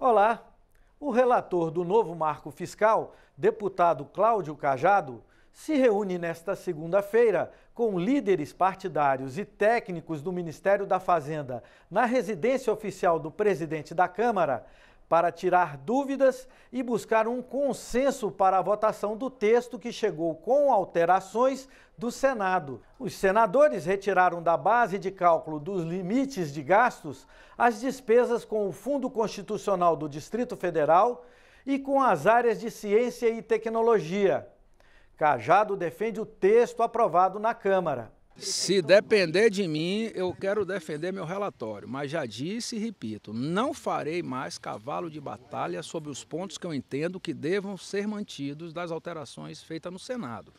Olá! O relator do novo marco fiscal, deputado Cláudio Cajado, se reúne nesta segunda-feira com líderes partidários e técnicos do Ministério da Fazenda na residência oficial do presidente da Câmara para tirar dúvidas e buscar um consenso para a votação do texto que chegou com alterações do Senado. Os senadores retiraram da base de cálculo dos limites de gastos as despesas com o Fundo Constitucional do Distrito Federal e com as áreas de ciência e tecnologia. Cajado defende o texto aprovado na Câmara. Se depender de mim, eu quero defender meu relatório, mas já disse e repito, não farei mais cavalo de batalha sobre os pontos que eu entendo que devam ser mantidos das alterações feitas no Senado.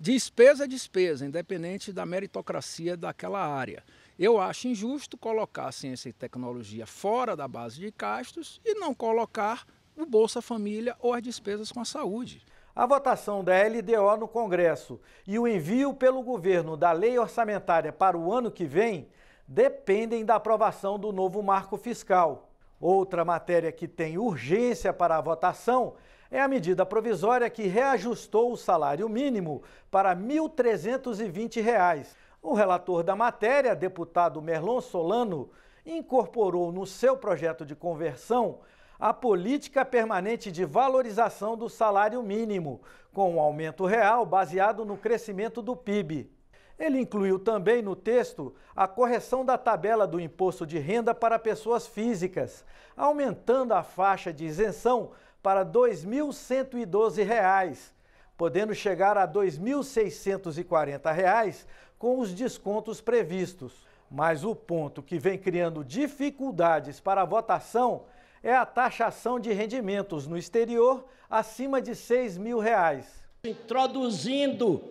Despesa é despesa, independente da meritocracia daquela área. Eu acho injusto colocar a ciência e tecnologia fora da base de gastos e não colocar o Bolsa Família ou as despesas com a saúde. A votação da LDO no Congresso e o envio pelo governo da lei orçamentária para o ano que vem dependem da aprovação do novo marco fiscal. Outra matéria que tem urgência para a votação é a medida provisória que reajustou o salário mínimo para R$ 1.320. O relator da matéria, deputado Merlon Solano, incorporou no seu projeto de conversão a política permanente de valorização do salário mínimo, com um aumento real baseado no crescimento do PIB. Ele incluiu também no texto a correção da tabela do imposto de renda para pessoas físicas, aumentando a faixa de isenção para R$ 2.112, podendo chegar a R$ 2.640 com os descontos previstos. Mas o ponto que vem criando dificuldades para a votação é a taxação de rendimentos no exterior acima de 6 mil reais. Introduzindo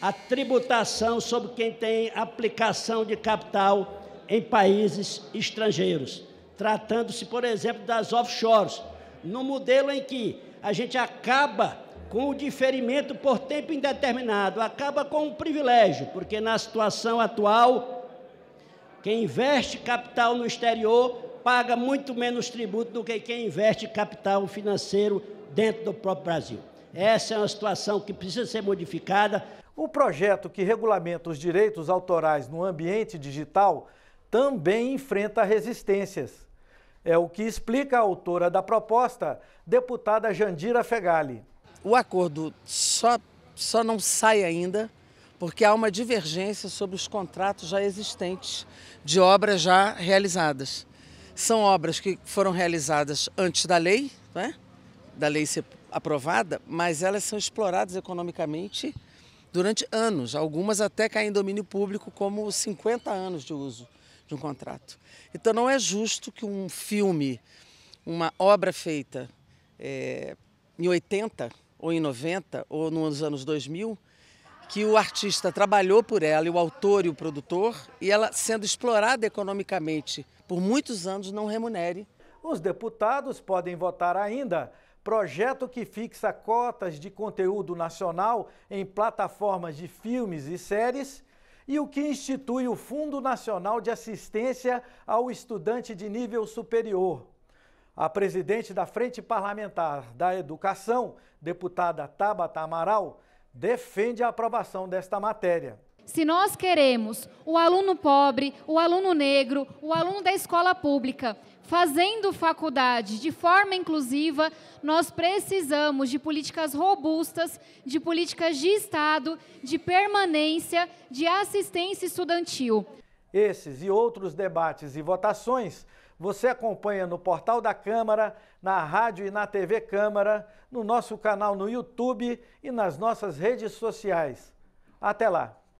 a tributação sobre quem tem aplicação de capital em países estrangeiros, tratando-se, por exemplo, das offshores, no modelo em que a gente acaba com o diferimento por tempo indeterminado, acaba com um privilégio, porque na situação atual, quem investe capital no exterior paga muito menos tributo do que quem investe capital financeiro dentro do próprio Brasil. Essa é uma situação que precisa ser modificada. O projeto que regulamenta os direitos autorais no ambiente digital também enfrenta resistências. É o que explica a autora da proposta, deputada Jandira Fegali. O acordo só, só não sai ainda porque há uma divergência sobre os contratos já existentes de obras já realizadas. São obras que foram realizadas antes da lei, né? da lei ser aprovada, mas elas são exploradas economicamente durante anos, algumas até caem em domínio público, como 50 anos de uso de um contrato. Então não é justo que um filme, uma obra feita é, em 80 ou em 90 ou nos anos 2000, que o artista trabalhou por ela, e o autor e o produtor, e ela sendo explorada economicamente por muitos anos não remunere. Os deputados podem votar ainda projeto que fixa cotas de conteúdo nacional em plataformas de filmes e séries e o que institui o Fundo Nacional de Assistência ao Estudante de Nível Superior. A presidente da Frente Parlamentar da Educação, deputada Tabata Amaral, defende a aprovação desta matéria. Se nós queremos o aluno pobre, o aluno negro, o aluno da escola pública fazendo faculdade de forma inclusiva, nós precisamos de políticas robustas, de políticas de Estado, de permanência, de assistência estudantil. Esses e outros debates e votações você acompanha no portal da Câmara, na rádio e na TV Câmara, no nosso canal no YouTube e nas nossas redes sociais. Até lá!